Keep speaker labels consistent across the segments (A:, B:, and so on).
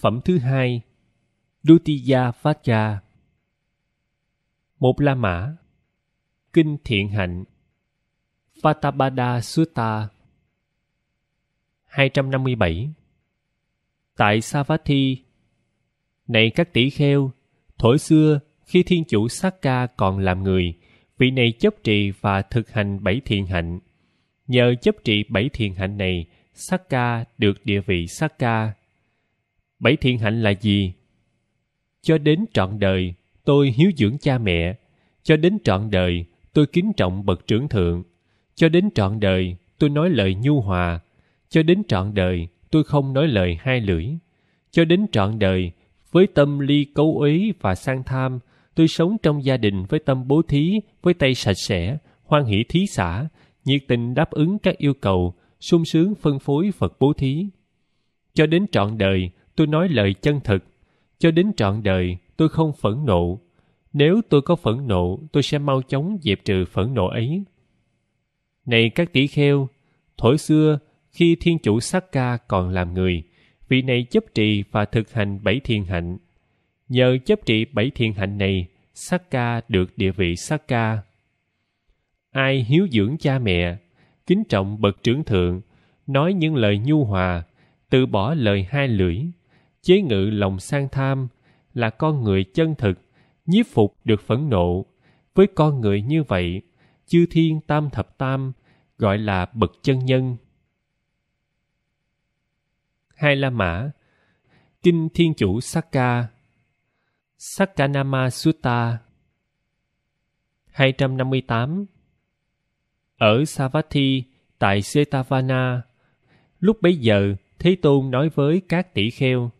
A: Phẩm thứ hai Dutiya Vacha Một La Mã Kinh Thiện Hạnh Fatabada Sutta 257 Tại Savatthi Này các tỷ kheo, thổi xưa khi thiên chủ sát ca còn làm người, vị này chấp trì và thực hành bảy thiền hạnh. Nhờ chấp trì bảy thiền hạnh này, sát ca được địa vị sát ca bảy thiện hạnh là gì cho đến trọn đời tôi hiếu dưỡng cha mẹ cho đến trọn đời tôi kính trọng bậc trưởng thượng cho đến trọn đời tôi nói lời nhu hòa cho đến trọn đời tôi không nói lời hai lưỡi cho đến trọn đời với tâm ly cấu uế và sang tham tôi sống trong gia đình với tâm bố thí với tay sạch sẽ hoan hỷ thí xã nhiệt tình đáp ứng các yêu cầu sung sướng phân phối phật bố thí cho đến trọn đời tôi nói lời chân thực cho đến trọn đời tôi không phẫn nộ nếu tôi có phẫn nộ tôi sẽ mau chóng dẹp trừ phẫn nộ ấy này các tỷ kheo thổi xưa khi thiên chủ sắc ca còn làm người vị này chấp trì và thực hành bảy thiền hạnh nhờ chấp trị bảy thiền hạnh này sắc ca được địa vị sắc ca ai hiếu dưỡng cha mẹ kính trọng bậc trưởng thượng nói những lời nhu hòa từ bỏ lời hai lưỡi chế ngự lòng sang tham là con người chân thực nhiếp phục được phẫn nộ với con người như vậy chư thiên tam thập tam gọi là bậc chân nhân hai la mã kinh thiên chủ sakka sakkanama sutta 258 ở savatthi tại setavana lúc bấy giờ thế tôn nói với các tỷ kheo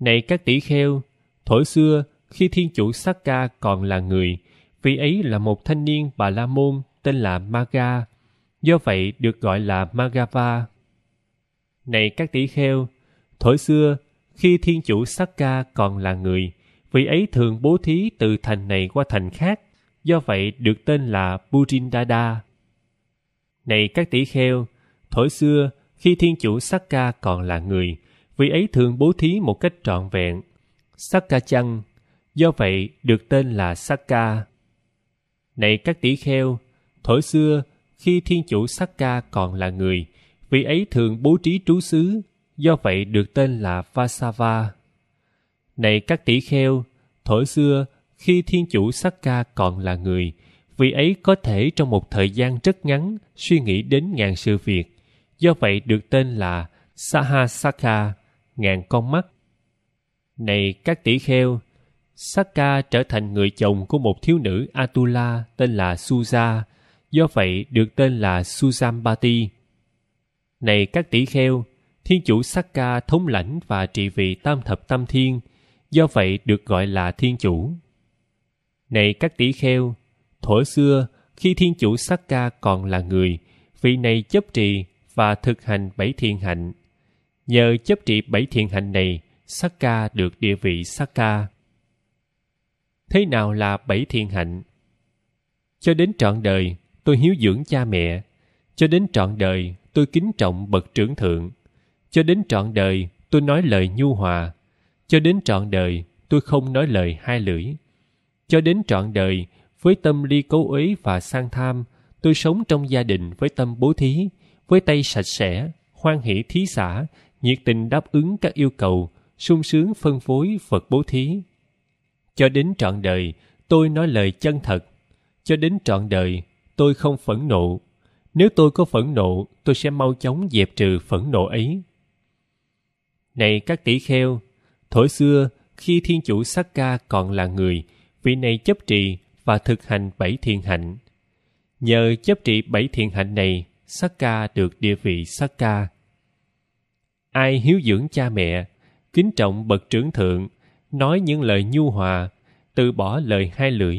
A: này các tỷ kheo, thổi xưa khi thiên chủ Sát Ca còn là người, vị ấy là một thanh niên Bà La Môn tên là Maga, do vậy được gọi là Magava. Này các tỷ kheo, thổi xưa khi thiên chủ Sát Ca còn là người, vị ấy thường bố thí từ thành này qua thành khác, do vậy được tên là Purindada. Này các tỷ kheo, thổi xưa khi thiên chủ Sakka còn là người, vị ấy thường bố thí một cách trọn vẹn. Sakka chăng, do vậy được tên là Sakka. Này các tỷ kheo, thổi xưa khi thiên chủ Sakka còn là người, vị ấy thường bố trí trú xứ, do vậy được tên là Vasava. Này các tỷ kheo, thổi xưa khi thiên chủ Sakka còn là người, vị ấy có thể trong một thời gian rất ngắn suy nghĩ đến ngàn sự việc, do vậy được tên là sahasaka ngàn con mắt. Này các tỷ kheo, Saka trở thành người chồng của một thiếu nữ Atula tên là Suza, do vậy được tên là Suzambati. Này các tỷ kheo, Thiên chủ Saka thống lãnh và trị vì tam thập tam thiên, do vậy được gọi là Thiên chủ. Này các tỷ kheo, thuở xưa khi Thiên chủ Saka còn là người, vị này chấp trì và thực hành bảy thiền hạnh Nhờ chấp trị bảy thiện hạnh này, Sakka được địa vị Sakka. Thế nào là bảy thiện hạnh? Cho đến trọn đời, tôi hiếu dưỡng cha mẹ. Cho đến trọn đời, tôi kính trọng bậc trưởng thượng. Cho đến trọn đời, tôi nói lời nhu hòa. Cho đến trọn đời, tôi không nói lời hai lưỡi. Cho đến trọn đời, với tâm ly cấu uế và sang tham, tôi sống trong gia đình với tâm bố thí, với tay sạch sẽ, hoan hỷ thí xã, nhiệt tình đáp ứng các yêu cầu, sung sướng phân phối Phật bố thí. Cho đến trọn đời, tôi nói lời chân thật. Cho đến trọn đời, tôi không phẫn nộ. Nếu tôi có phẫn nộ, tôi sẽ mau chóng dẹp trừ phẫn nộ ấy. Này các tỷ kheo, thổi xưa, khi thiên chủ sắc ca còn là người, vị này chấp trì và thực hành bảy thiền hạnh. Nhờ chấp trị bảy thiện hạnh này, Ca được địa vị Ca ai hiếu dưỡng cha mẹ kính trọng bậc trưởng thượng nói những lời nhu hòa từ bỏ lời hai lưỡi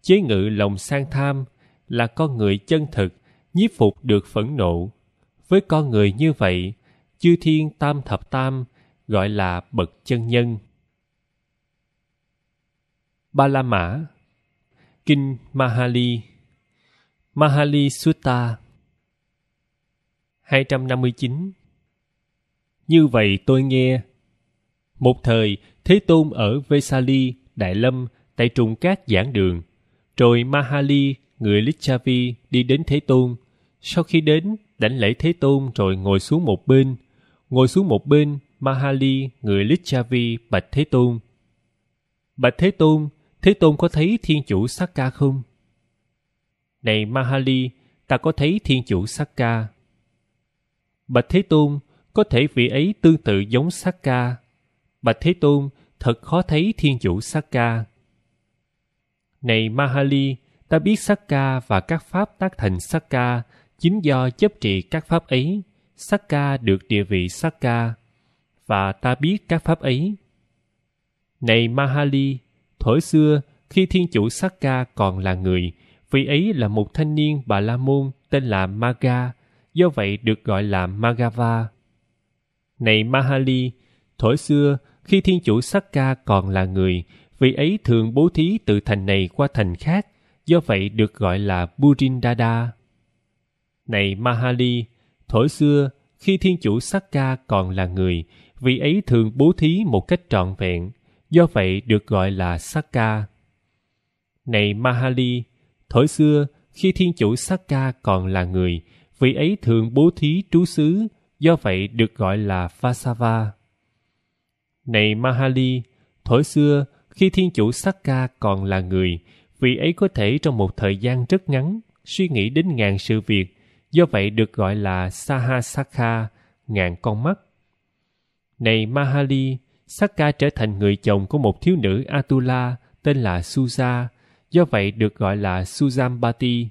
A: chế ngự lòng sang tham là con người chân thực nhiếp phục được phẫn nộ với con người như vậy chư thiên tam thập tam gọi là bậc chân nhân ba la mã kinh mahali mahali sutta 259 như vậy tôi nghe. Một thời, Thế Tôn ở Vesali, Đại Lâm, tại trùng cát giảng đường. Rồi Mahali, người Lichavi đi đến Thế Tôn. Sau khi đến, đảnh lễ Thế Tôn rồi ngồi xuống một bên. Ngồi xuống một bên, Mahali, người Lichavi bạch Thế Tôn. Bạch Thế Tôn, Thế Tôn có thấy Thiên Chủ Sakka không? Này Mahali, ta có thấy Thiên Chủ Sakka. Bạch Thế Tôn, có thể vị ấy tương tự giống sát ca, Bạch Thế Tôn, thật khó thấy thiên chủ sát ca. Này Mahali, ta biết sát ca và các pháp tác thành sát ca chính do chấp trị các pháp ấy. sát ca được địa vị sát ca và ta biết các pháp ấy. Này Mahali, thổi xưa khi thiên chủ sát ca còn là người, vị ấy là một thanh niên Bà La Môn tên là Maga, do vậy được gọi là Magava. Này Mahali, thổi xưa, khi thiên chủ Sakka còn là người, vị ấy thường bố thí từ thành này qua thành khác, do vậy được gọi là Burindada. Này Mahali, thổi xưa, khi thiên chủ Sakka còn là người, vị ấy thường bố thí một cách trọn vẹn, do vậy được gọi là Sakka. Này Mahali, thổi xưa, khi thiên chủ Sakka còn là người, vị ấy thường bố thí trú xứ do vậy được gọi là Vasava. Này Mahali, thổi xưa khi thiên chủ Sakka còn là người, vị ấy có thể trong một thời gian rất ngắn suy nghĩ đến ngàn sự việc, do vậy được gọi là Sahasakha, ngàn con mắt. Này Mahali, Sakka trở thành người chồng của một thiếu nữ Atula tên là Susa, do vậy được gọi là Suzambati.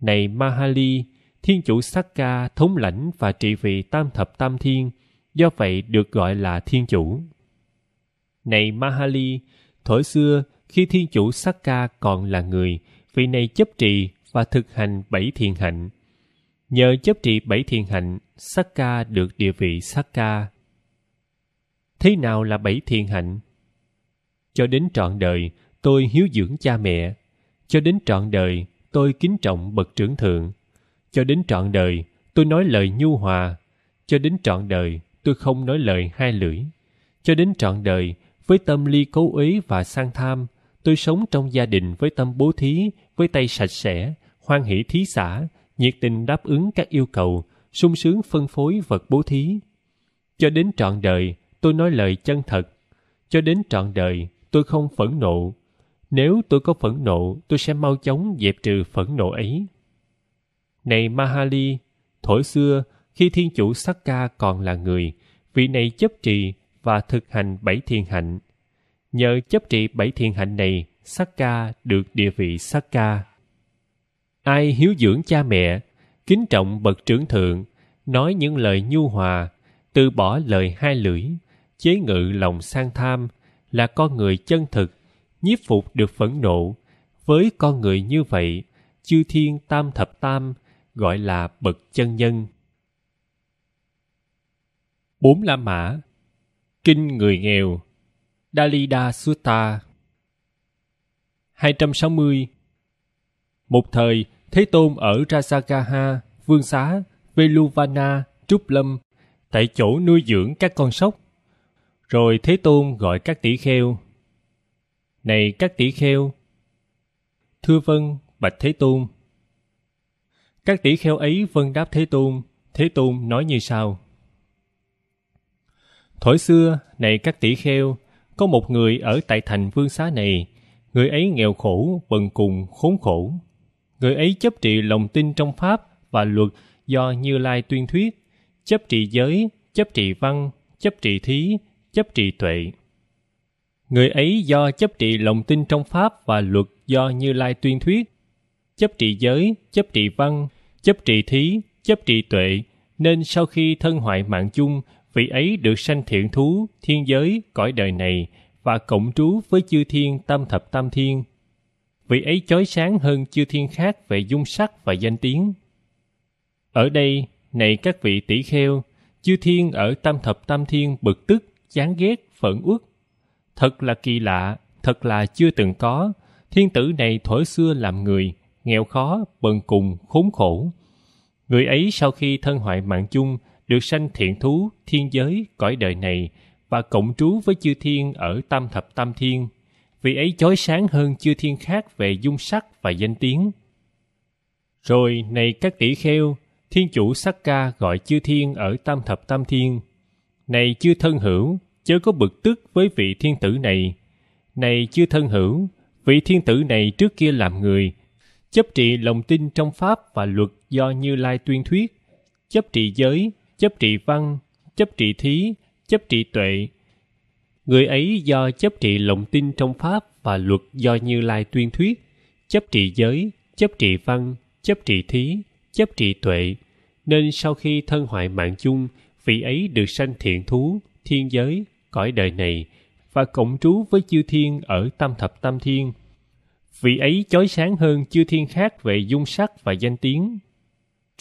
A: Này Mahali, Thiên chủ ca thống lãnh và trị vì tam thập tam thiên, do vậy được gọi là thiên chủ. Này Mahali, thổi xưa khi thiên chủ ca còn là người, vị này chấp trì và thực hành bảy thiền hạnh. Nhờ chấp trì bảy thiền hạnh, ca được địa vị ca Thế nào là bảy thiền hạnh? Cho đến trọn đời, tôi hiếu dưỡng cha mẹ. Cho đến trọn đời, tôi kính trọng bậc trưởng thượng. Cho đến trọn đời, tôi nói lời nhu hòa. Cho đến trọn đời, tôi không nói lời hai lưỡi. Cho đến trọn đời, với tâm ly cố ý và sang tham, tôi sống trong gia đình với tâm bố thí, với tay sạch sẽ, hoan hỷ thí xã, nhiệt tình đáp ứng các yêu cầu, sung sướng phân phối vật bố thí. Cho đến trọn đời, tôi nói lời chân thật. Cho đến trọn đời, tôi không phẫn nộ. Nếu tôi có phẫn nộ, tôi sẽ mau chóng dẹp trừ phẫn nộ ấy. Này Mahali, thổi xưa, khi Thiên Chủ Sakka còn là người, vị này chấp trì và thực hành bảy thiền hạnh. Nhờ chấp trì bảy thiền hạnh này, Sakka được địa vị Sakka. Ai hiếu dưỡng cha mẹ, kính trọng bậc trưởng thượng, nói những lời nhu hòa, từ bỏ lời hai lưỡi, chế ngự lòng sang tham, là con người chân thực, nhiếp phục được phẫn nộ. Với con người như vậy, chư thiên tam thập tam gọi là bậc chân nhân bốn la mã kinh người nghèo dalida sutta 260 một thời thế tôn ở Rajagaha, vương xá veluvana trúc lâm tại chỗ nuôi dưỡng các con sóc rồi thế tôn gọi các tỷ kheo này các tỷ kheo thưa vân bạch thế tôn các tỷ kheo ấy vân đáp Thế Tôn, Thế Tôn nói như sau. Thổi xưa, này các tỷ kheo, có một người ở tại thành vương xá này, người ấy nghèo khổ, bần cùng, khốn khổ. Người ấy chấp trị lòng tin trong Pháp và luật do Như Lai tuyên thuyết, chấp trị giới, chấp trị văn, chấp trị thí, chấp trị tuệ. Người ấy do chấp trị lòng tin trong Pháp và luật do Như Lai tuyên thuyết, chấp trị giới, chấp trị văn, chấp trị thí, chấp trị tuệ, nên sau khi thân hoại mạng chung, vị ấy được sanh thiện thú, thiên giới, cõi đời này và cộng trú với chư thiên tam thập tam thiên. Vị ấy chói sáng hơn chư thiên khác về dung sắc và danh tiếng. Ở đây, này các vị tỷ kheo, chư thiên ở tam thập tam thiên bực tức, chán ghét, phẫn uất. Thật là kỳ lạ, thật là chưa từng có, thiên tử này thổi xưa làm người, nghèo khó, bần cùng, khốn khổ. Người ấy sau khi thân hoại mạng chung, được sanh thiện thú, thiên giới, cõi đời này và cộng trú với chư thiên ở tam thập tam thiên. Vì ấy chói sáng hơn chư thiên khác về dung sắc và danh tiếng. Rồi này các tỷ kheo, thiên chủ sắc ca gọi chư thiên ở tam thập tam thiên. Này chư thân hữu, chớ có bực tức với vị thiên tử này. Này chư thân hữu, vị thiên tử này trước kia làm người, chấp trị lòng tin trong pháp và luật do Như Lai tuyên thuyết, chấp trị giới, chấp trị văn, chấp trị thí, chấp trị tuệ. Người ấy do chấp trị lòng tin trong pháp và luật do Như Lai tuyên thuyết, chấp trị giới, chấp trị văn, chấp trị thí, chấp trị tuệ, nên sau khi thân hoại mạng chung, vị ấy được sanh thiện thú, thiên giới, cõi đời này và cộng trú với chư thiên ở tam thập tam thiên vị ấy chói sáng hơn chư thiên khác về dung sắc và danh tiếng.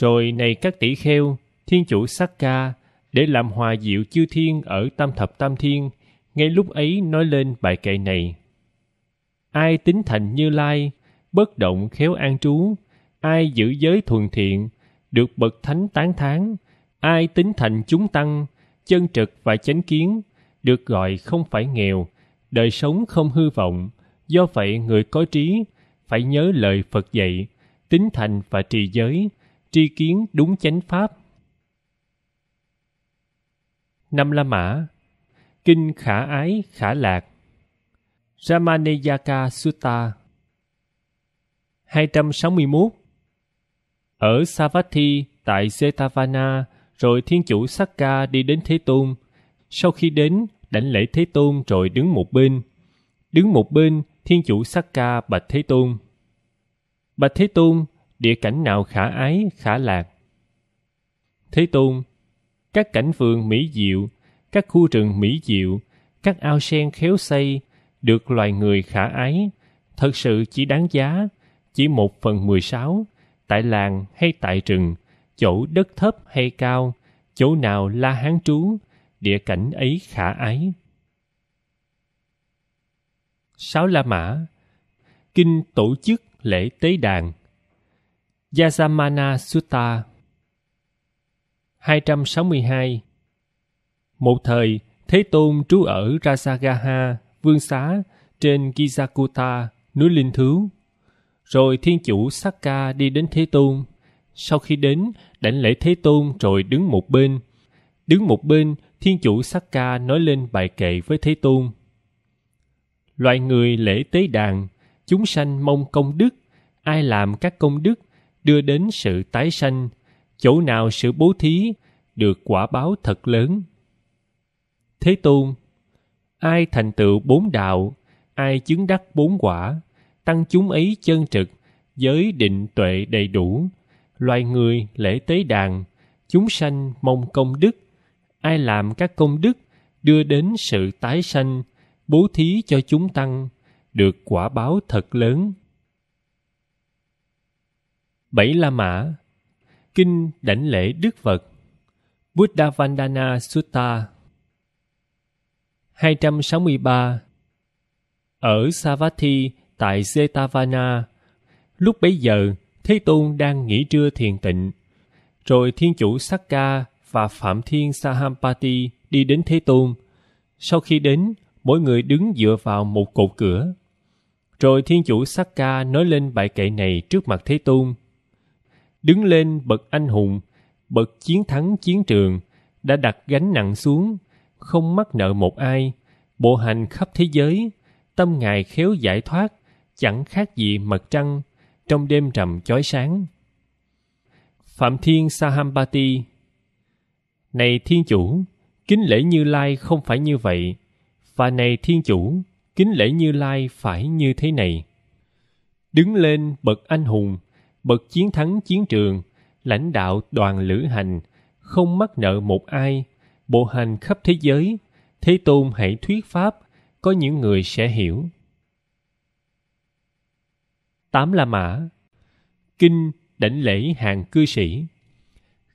A: Rồi này các tỷ kheo, thiên chủ sắc ca, để làm hòa diệu chư thiên ở tam thập tam thiên, ngay lúc ấy nói lên bài kệ này. Ai tính thành như lai, bất động khéo an trú, ai giữ giới thuần thiện, được bậc thánh tán thán, ai tính thành chúng tăng, chân trực và chánh kiến, được gọi không phải nghèo, đời sống không hư vọng, Do vậy người có trí phải nhớ lời Phật dạy, tính thành và trì giới, tri kiến đúng chánh pháp. Năm La Mã Kinh Khả Ái Khả Lạc Ramaneyaka Sutta 261 Ở Savatthi tại Jetavana, rồi Thiên Chủ Sakka đi đến Thế Tôn. Sau khi đến, đảnh lễ Thế Tôn rồi đứng một bên. Đứng một bên Thiên chủ sắc ca Bạch Thế Tôn. Bạch Thế Tôn, địa cảnh nào khả ái, khả lạc? Thế Tôn, các cảnh vườn mỹ diệu, các khu rừng mỹ diệu, các ao sen khéo xây, được loài người khả ái, thật sự chỉ đáng giá, chỉ một phần mười sáu, tại làng hay tại rừng, chỗ đất thấp hay cao, chỗ nào la hán trú, địa cảnh ấy khả ái. Sáu La Mã Kinh tổ chức lễ tế đàn Yasamana Sutta 262 Một thời, Thế Tôn trú ở Rasagaha, Vương Xá, trên Gizakuta, núi Linh Thứu. Rồi Thiên Chủ Sakka đi đến Thế Tôn. Sau khi đến, đảnh lễ Thế Tôn rồi đứng một bên. Đứng một bên, Thiên Chủ Sakka nói lên bài kệ với Thế Tôn – loài người lễ tế đàn chúng sanh mong công đức ai làm các công đức đưa đến sự tái sanh chỗ nào sự bố thí được quả báo thật lớn thế tôn ai thành tựu bốn đạo ai chứng đắc bốn quả tăng chúng ấy chân trực giới định tuệ đầy đủ loài người lễ tế đàn chúng sanh mong công đức ai làm các công đức đưa đến sự tái sanh bố thí cho chúng tăng được quả báo thật lớn bảy la mã kinh đảnh lễ đức phật buddha vandana sutta 263 ở savatthi tại jetavana lúc bấy giờ thế tôn đang nghỉ trưa thiền tịnh rồi thiên chủ sakka và phạm thiên sahampati đi đến thế tôn sau khi đến mỗi người đứng dựa vào một cột cửa. Rồi thiên chủ ca nói lên bài kệ này trước mặt Thế Tôn. Đứng lên bậc anh hùng, bậc chiến thắng chiến trường, đã đặt gánh nặng xuống, không mắc nợ một ai, bộ hành khắp thế giới, tâm ngài khéo giải thoát, chẳng khác gì mặt trăng, trong đêm trầm chói sáng. Phạm Thiên Sahambati Này Thiên Chủ, kính lễ Như Lai không phải như vậy, và này thiên chủ kính lễ như lai phải như thế này đứng lên bậc anh hùng bậc chiến thắng chiến trường lãnh đạo đoàn lữ hành không mắc nợ một ai bộ hành khắp thế giới thế tôn hãy thuyết pháp có những người sẽ hiểu tám la mã kinh đảnh lễ hàng cư sĩ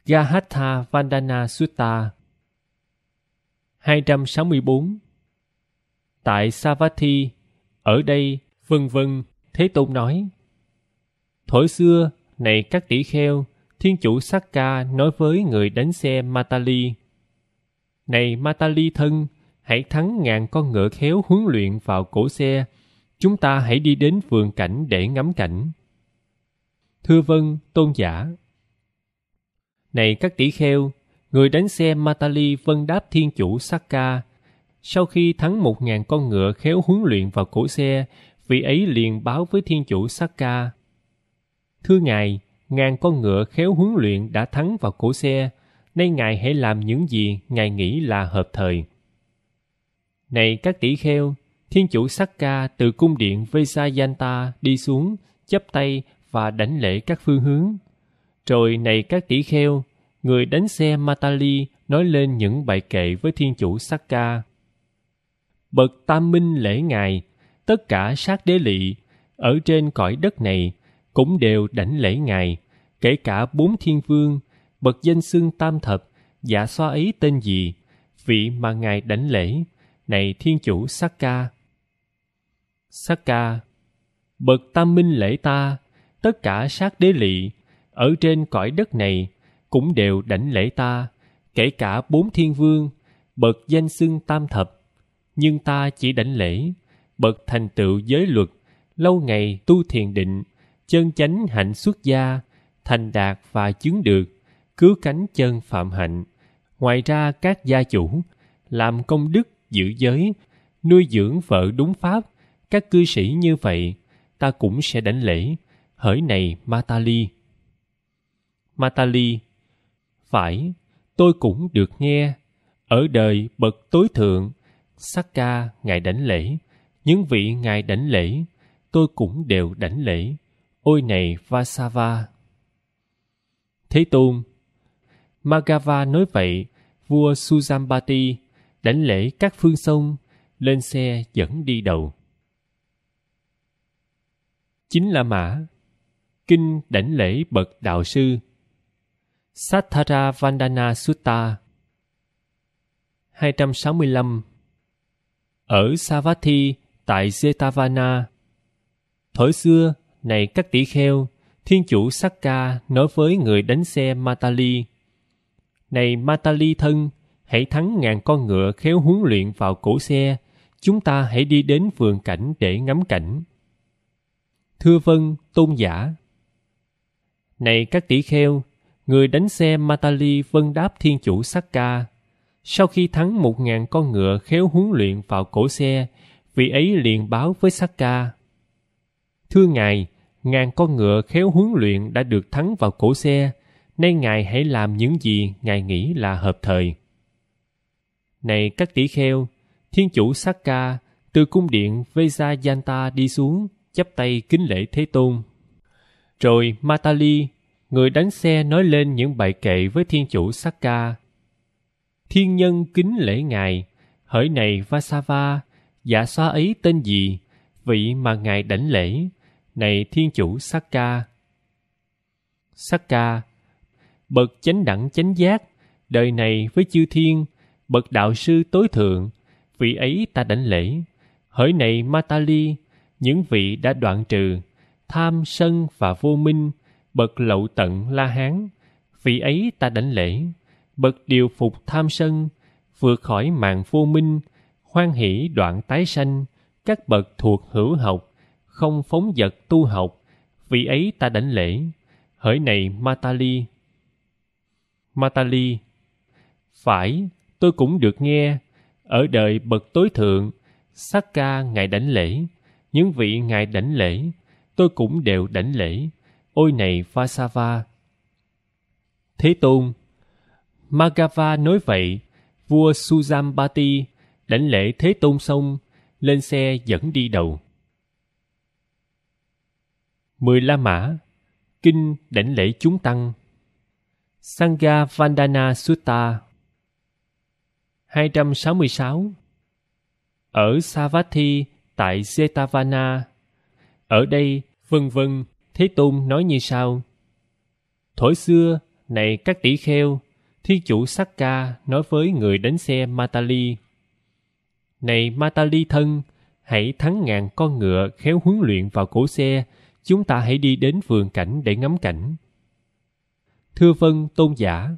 A: gahatha vandana sutta 264 tại Savatthi, ở đây, vân vân, Thế Tôn nói. Thổi xưa, này các tỷ kheo, thiên chủ Sakka nói với người đánh xe Matali. Này Matali thân, hãy thắng ngàn con ngựa khéo huấn luyện vào cổ xe, chúng ta hãy đi đến vườn cảnh để ngắm cảnh. Thưa vân tôn giả. Này các tỷ kheo, người đánh xe Matali vân đáp thiên chủ Sakka, sau khi thắng một ngàn con ngựa khéo huấn luyện vào cổ xe, vị ấy liền báo với thiên chủ Saka. Thưa ngài, ngàn con ngựa khéo huấn luyện đã thắng vào cổ xe, nay ngài hãy làm những gì ngài nghĩ là hợp thời. Này các tỷ kheo, thiên chủ Sakka từ cung điện Vesayanta đi xuống, chấp tay và đảnh lễ các phương hướng. Rồi này các tỷ kheo, người đánh xe Matali nói lên những bài kệ với thiên chủ Sakka bậc tam minh lễ ngài tất cả sát đế lỵ ở trên cõi đất này cũng đều đảnh lễ ngài kể cả bốn thiên vương bậc danh xưng tam thập giả xoa ấy tên gì vị mà ngài đảnh lễ này thiên chủ sắc ca sắc ca bậc tam minh lễ ta tất cả sát đế lỵ ở trên cõi đất này cũng đều đảnh lễ ta kể cả bốn thiên vương bậc danh xưng tam thập nhưng ta chỉ đảnh lễ bậc thành tựu giới luật lâu ngày tu thiền định chân chánh hạnh xuất gia thành đạt và chứng được cứu cánh chân phạm hạnh ngoài ra các gia chủ làm công đức giữ giới nuôi dưỡng vợ đúng pháp các cư sĩ như vậy ta cũng sẽ đảnh lễ hỡi này matali matali phải tôi cũng được nghe ở đời bậc tối thượng sắc ca ngài đảnh lễ những vị ngài đảnh lễ tôi cũng đều đảnh lễ ôi này vasava thế tôn magava nói vậy vua suzambati đảnh lễ các phương sông lên xe dẫn đi đầu chính là mã kinh đảnh lễ bậc đạo sư satthara Vandana Sutta 265 ở Savatthi tại Jetavana. Thời xưa, này các tỷ kheo, thiên chủ Sakka nói với người đánh xe Matali. Này Matali thân, hãy thắng ngàn con ngựa khéo huấn luyện vào cổ xe, chúng ta hãy đi đến vườn cảnh để ngắm cảnh. Thưa vân, tôn giả. Này các tỷ kheo, người đánh xe Matali vân đáp thiên chủ Sakka sau khi thắng một ngàn con ngựa khéo huấn luyện vào cổ xe, vị ấy liền báo với ca: Thưa ngài, ngàn con ngựa khéo huấn luyện đã được thắng vào cổ xe, nay ngài hãy làm những gì ngài nghĩ là hợp thời. Này các tỷ kheo, thiên chủ ca từ cung điện Vejayanta đi xuống, chắp tay kính lễ Thế Tôn. Rồi Matali, người đánh xe nói lên những bài kệ với thiên chủ ca thiên nhân kính lễ ngài hỡi này vasava dạ xoa ấy tên gì vị mà ngài đảnh lễ này thiên chủ sakka sakka bậc chánh đẳng chánh giác đời này với chư thiên bậc đạo sư tối thượng vị ấy ta đảnh lễ hỡi này matali những vị đã đoạn trừ tham sân và vô minh bậc lậu tận la hán vị ấy ta đảnh lễ bậc điều phục tham sân vượt khỏi mạng vô minh hoan hỷ đoạn tái sanh các bậc thuộc hữu học không phóng vật tu học vì ấy ta đảnh lễ hỡi này matali matali phải tôi cũng được nghe ở đời bậc tối thượng sắc ca ngài đảnh lễ những vị ngài đảnh lễ tôi cũng đều đảnh lễ ôi này vasava thế tôn Magava nói vậy, vua Sujambati đánh lễ Thế Tôn xong, lên xe dẫn đi đầu. Mười La Mã Kinh đảnh lễ chúng tăng Sangha Vandana Sutta 266 Ở Savatthi tại Jetavana Ở đây, vân vân, Thế Tôn nói như sau Thổi xưa, này các tỷ kheo, thiên chủ Sakka nói với người đánh xe Matali. Này Matali thân, hãy thắng ngàn con ngựa khéo huấn luyện vào cổ xe, chúng ta hãy đi đến vườn cảnh để ngắm cảnh. Thưa vân tôn giả.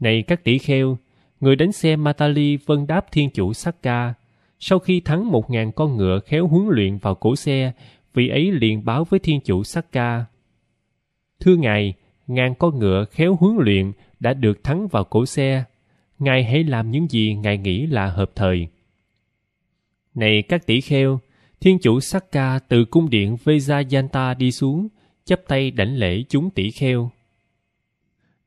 A: Này các tỷ kheo, người đánh xe Matali vân đáp thiên chủ Sakka. Sau khi thắng một ngàn con ngựa khéo huấn luyện vào cổ xe, vị ấy liền báo với thiên chủ Sakka. Thưa ngài, ngàn con ngựa khéo huấn luyện đã được thắng vào cổ xe. Ngài hãy làm những gì Ngài nghĩ là hợp thời. Này các tỷ kheo, Thiên chủ ca từ cung điện Vejayanta đi xuống, chắp tay đảnh lễ chúng tỷ kheo.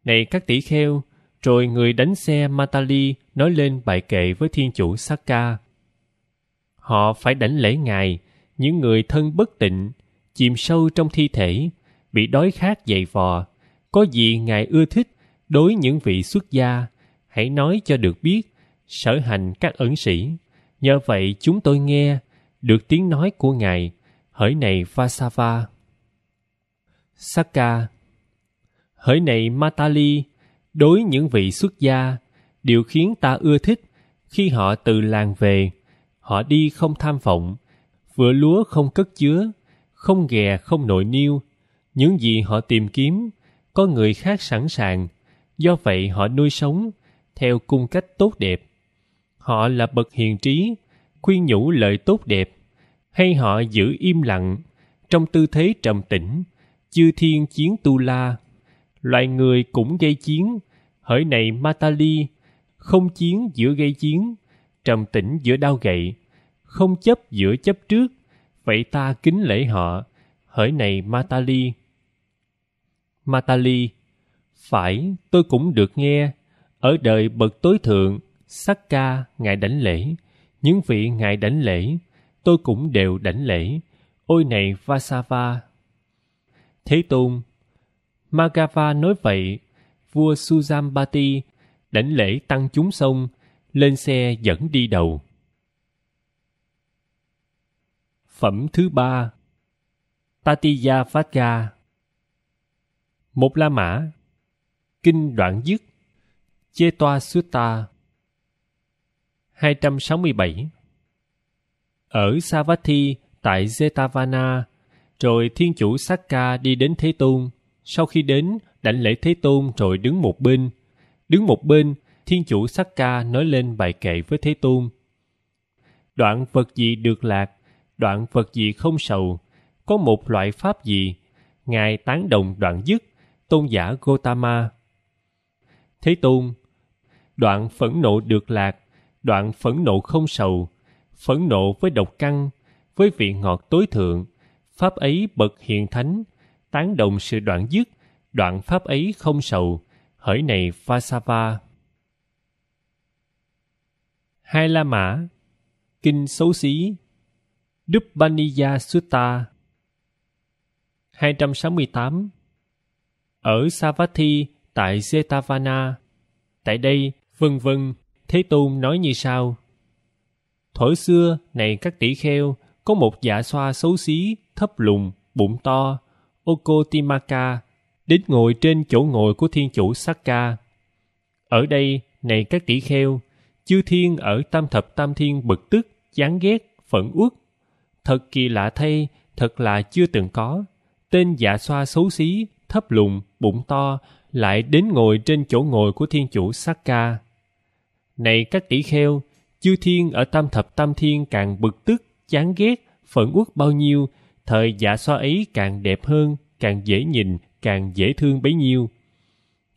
A: Này các tỷ kheo, rồi người đánh xe Matali nói lên bài kệ với thiên chủ ca Họ phải đảnh lễ ngài, những người thân bất tịnh, chìm sâu trong thi thể, bị đói khát dày vò, có gì ngài ưa thích đối những vị xuất gia hãy nói cho được biết sở hành các ẩn sĩ nhờ vậy chúng tôi nghe được tiếng nói của ngài hỡi này vasava sakka hỡi này matali đối những vị xuất gia điều khiến ta ưa thích khi họ từ làng về họ đi không tham vọng vừa lúa không cất chứa không ghè không nội niêu những gì họ tìm kiếm có người khác sẵn sàng do vậy họ nuôi sống theo cung cách tốt đẹp họ là bậc hiền trí khuyên nhủ lời tốt đẹp hay họ giữ im lặng trong tư thế trầm tĩnh chư thiên chiến tu la loài người cũng gây chiến hỡi này matali không chiến giữa gây chiến trầm tĩnh giữa đau gậy không chấp giữa chấp trước vậy ta kính lễ họ hỡi này matali Matali. Phải, tôi cũng được nghe, ở đời bậc tối thượng, sắc ca ngài đánh lễ, những vị ngài đánh lễ, tôi cũng đều đánh lễ. Ôi này Vasava! Thế Tôn Magava nói vậy, vua Sujambati đánh lễ tăng chúng sông lên xe dẫn đi đầu. Phẩm thứ ba Tatiya Vatga một La Mã Kinh Đoạn Dứt Chê Toa Sutta 267 Ở Savatthi tại Jetavana, rồi Thiên Chủ Sakka đi đến Thế Tôn. Sau khi đến, đảnh lễ Thế Tôn rồi đứng một bên. Đứng một bên, Thiên Chủ Sakka nói lên bài kệ với Thế Tôn. Đoạn vật gì được lạc, đoạn vật gì không sầu, có một loại pháp gì, Ngài tán đồng đoạn dứt, tôn giả Gotama. Thế Tôn, đoạn phẫn nộ được lạc, đoạn phẫn nộ không sầu, phẫn nộ với độc căn, với vị ngọt tối thượng, pháp ấy bậc hiền thánh, tán đồng sự đoạn dứt, đoạn pháp ấy không sầu, hỡi này Vasava. Hai La Mã Kinh xấu xí Dubbaniya Sutta 268 ở Savatthi tại Jetavana. Tại đây, vân vân, Thế Tôn nói như sau. Thổi xưa, này các tỷ kheo, có một dạ xoa xấu xí, thấp lùn, bụng to, Okotimaka, đến ngồi trên chỗ ngồi của thiên chủ Sakka. Ở đây, này các tỷ kheo, chư thiên ở tam thập tam thiên bực tức, chán ghét, phẫn uất. Thật kỳ lạ thay, thật là chưa từng có. Tên dạ xoa xấu xí, thấp lùn, bụng to, lại đến ngồi trên chỗ ngồi của thiên chủ sát ca Này các tỷ kheo, chư thiên ở tam thập tam thiên càng bực tức, chán ghét, phẫn uất bao nhiêu, thời giả so ấy càng đẹp hơn, càng dễ nhìn, càng dễ thương bấy nhiêu.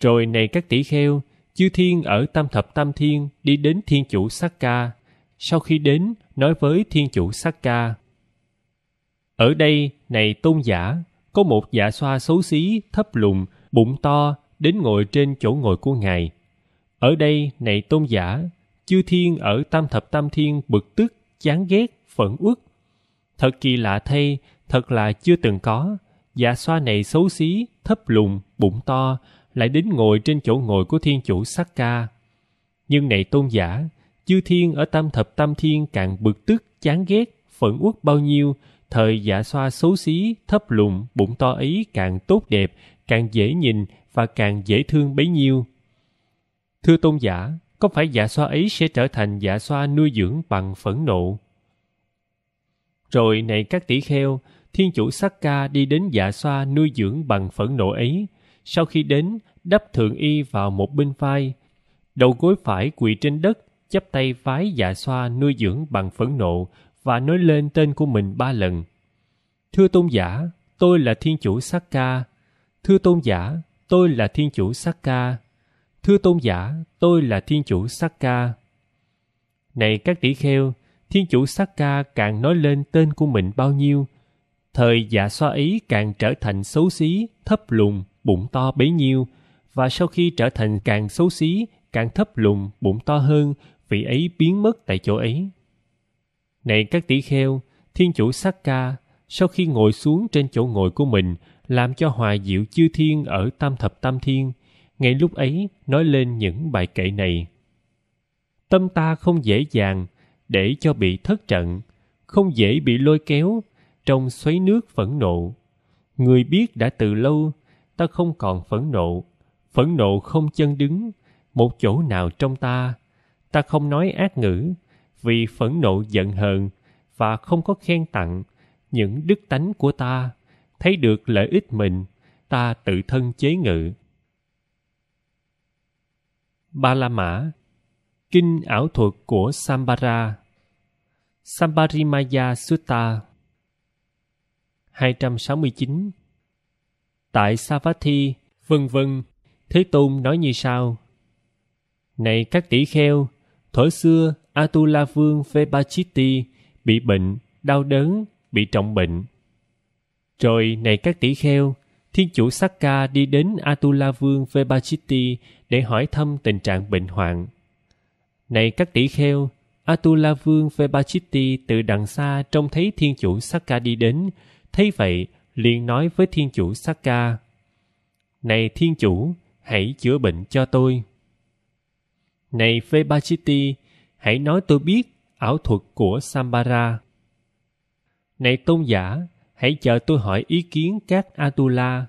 A: Rồi này các tỷ kheo, chư thiên ở tam thập tam thiên đi đến thiên chủ sát ca Sau khi đến, nói với thiên chủ sát ca Ở đây, này tôn giả, có một dạ xoa xấu xí, thấp lùn, bụng to, đến ngồi trên chỗ ngồi của Ngài. Ở đây, này tôn giả, chư thiên ở tam thập tam thiên bực tức, chán ghét, phẫn uất. Thật kỳ lạ thay, thật là chưa từng có. Dạ xoa này xấu xí, thấp lùn, bụng to, lại đến ngồi trên chỗ ngồi của thiên chủ sắc ca. Nhưng này tôn giả, chư thiên ở tam thập tam thiên càng bực tức, chán ghét, phẫn uất bao nhiêu, thời dạ xoa xấu xí, thấp lùn, bụng to ấy càng tốt đẹp, càng dễ nhìn và càng dễ thương bấy nhiêu. Thưa tôn giả, có phải dạ xoa ấy sẽ trở thành dạ xoa nuôi dưỡng bằng phẫn nộ? Rồi này các tỷ kheo, thiên chủ sắc ca đi đến dạ xoa nuôi dưỡng bằng phẫn nộ ấy. Sau khi đến, đắp thượng y vào một bên vai, đầu gối phải quỳ trên đất, chắp tay vái dạ xoa nuôi dưỡng bằng phẫn nộ, và nói lên tên của mình ba lần. Thưa tôn giả, tôi là thiên chủ sát ca Thưa tôn giả, tôi là thiên chủ sát ca Thưa tôn giả, tôi là thiên chủ sát ca Này các tỷ kheo, thiên chủ sát ca càng nói lên tên của mình bao nhiêu, thời dạ xoa ý càng trở thành xấu xí, thấp lùn, bụng to bấy nhiêu, và sau khi trở thành càng xấu xí, càng thấp lùn, bụng to hơn, vị ấy biến mất tại chỗ ấy. Này các tỷ kheo, thiên chủ sắc ca, sau khi ngồi xuống trên chỗ ngồi của mình, làm cho hòa diệu chư thiên ở tam thập tam thiên, ngay lúc ấy nói lên những bài kệ này. Tâm ta không dễ dàng để cho bị thất trận, không dễ bị lôi kéo trong xoáy nước phẫn nộ. Người biết đã từ lâu, ta không còn phẫn nộ, phẫn nộ không chân đứng, một chỗ nào trong ta. Ta không nói ác ngữ, vì phẫn nộ giận hờn và không có khen tặng những đức tánh của ta thấy được lợi ích mình ta tự thân chế ngự ba la mã kinh ảo thuật của sambara sambarimaya sutta 269 tại savatthi vân vân thế tôn nói như sau này các tỷ kheo thuở xưa Atula Vương Vebachitti bị bệnh, đau đớn, bị trọng bệnh. Rồi này các tỷ kheo, Thiên chủ Sakka đi đến Atula Vương Vebachitti để hỏi thăm tình trạng bệnh hoạn. Này các tỷ kheo, Atula Vương Vebachitti từ đằng xa trông thấy Thiên chủ Sakka đi đến, thấy vậy liền nói với Thiên chủ Sakka: "Này Thiên chủ, hãy chữa bệnh cho tôi." Này Vebachitti, hãy nói tôi biết ảo thuật của Sambara. Này tôn giả, hãy chờ tôi hỏi ý kiến các Atula.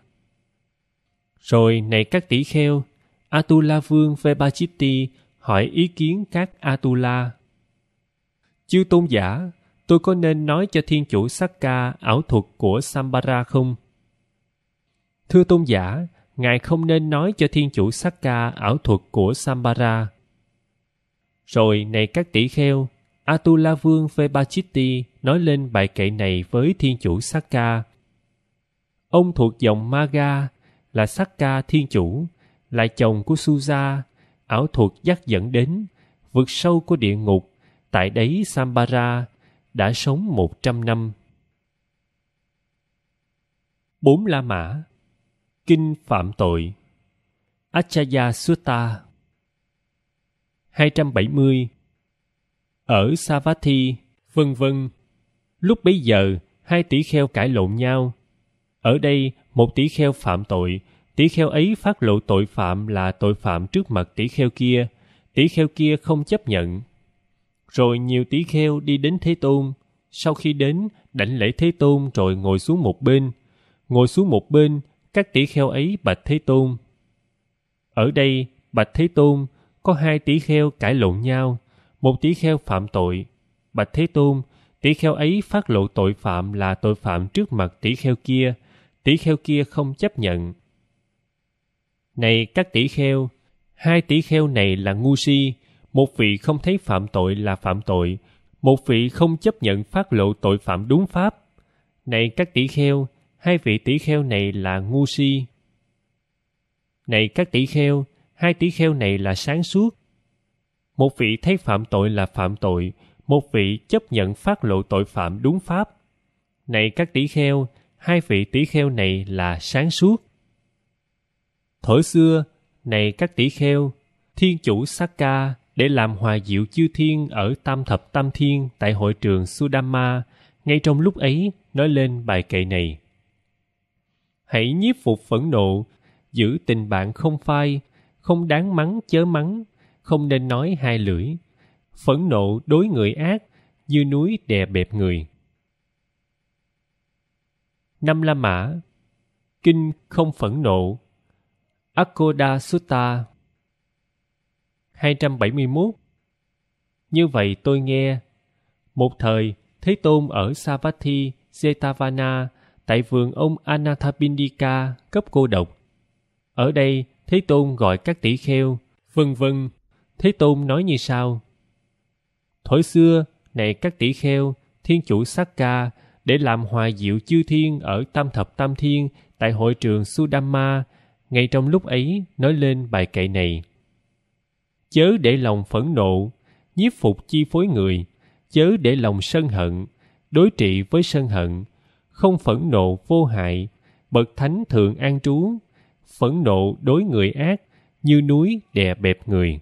A: Rồi này các tỷ kheo, Atula vương Vebachitti hỏi ý kiến các Atula. Chư tôn giả, tôi có nên nói cho thiên chủ Sakka ảo thuật của Sambara không? Thưa tôn giả, ngài không nên nói cho thiên chủ Sakka ảo thuật của Sambara. Rồi này các tỷ kheo, Atula Vương Vebachitti nói lên bài kệ này với thiên chủ Sakka. Ông thuộc dòng Maga, là Sakka thiên chủ, là chồng của Suza, ảo thuật dắt dẫn đến, vực sâu của địa ngục, tại đấy Sambara, đã sống một trăm năm. bốn La Mã Kinh Phạm Tội Achaya Sutta 270 ở Savatthi, vân vân. Lúc bấy giờ, hai tỷ kheo cãi lộn nhau. Ở đây, một tỷ kheo phạm tội, tỷ kheo ấy phát lộ tội phạm là tội phạm trước mặt tỷ kheo kia, tỷ kheo kia không chấp nhận. Rồi nhiều tỷ kheo đi đến Thế Tôn, sau khi đến, đảnh lễ Thế Tôn rồi ngồi xuống một bên. Ngồi xuống một bên, các tỷ kheo ấy bạch Thế Tôn. Ở đây, bạch Thế Tôn, có hai tỷ kheo cãi lộn nhau, một tỷ kheo phạm tội. Bạch Thế Tôn, tỷ kheo ấy phát lộ tội phạm là tội phạm trước mặt tỷ kheo kia, tỷ kheo kia không chấp nhận. Này các tỷ kheo, hai tỷ kheo này là ngu si, một vị không thấy phạm tội là phạm tội, một vị không chấp nhận phát lộ tội phạm đúng pháp. Này các tỷ kheo, hai vị tỷ kheo này là ngu si. Này các tỷ kheo, hai tỷ kheo này là sáng suốt. Một vị thấy phạm tội là phạm tội, một vị chấp nhận phát lộ tội phạm đúng pháp. Này các tỷ kheo, hai vị tỷ kheo này là sáng suốt. Thổi xưa, này các tỷ kheo, thiên chủ Sakka để làm hòa diệu chư thiên ở Tam Thập Tam Thiên tại hội trường Sudama, ngay trong lúc ấy nói lên bài kệ này. Hãy nhiếp phục phẫn nộ, giữ tình bạn không phai, không đáng mắng chớ mắng, không nên nói hai lưỡi. Phẫn nộ đối người ác, như núi đè bẹp người. Năm La Mã Kinh không phẫn nộ Akoda Sutta 271 Như vậy tôi nghe Một thời, Thế Tôn ở Savatthi, Jetavana tại vườn ông anathapindika cấp cô độc. Ở đây, Thế Tôn gọi các tỷ kheo, vân vân. Thế Tôn nói như sau. Thổi xưa, này các tỷ kheo, thiên chủ sát ca, để làm hòa diệu chư thiên ở tam thập tam thiên tại hội trường Sudama, ngay trong lúc ấy nói lên bài kệ này. Chớ để lòng phẫn nộ, nhiếp phục chi phối người, chớ để lòng sân hận, đối trị với sân hận, không phẫn nộ vô hại, bậc thánh thượng an trú, phẫn nộ đối người ác như núi đè bẹp người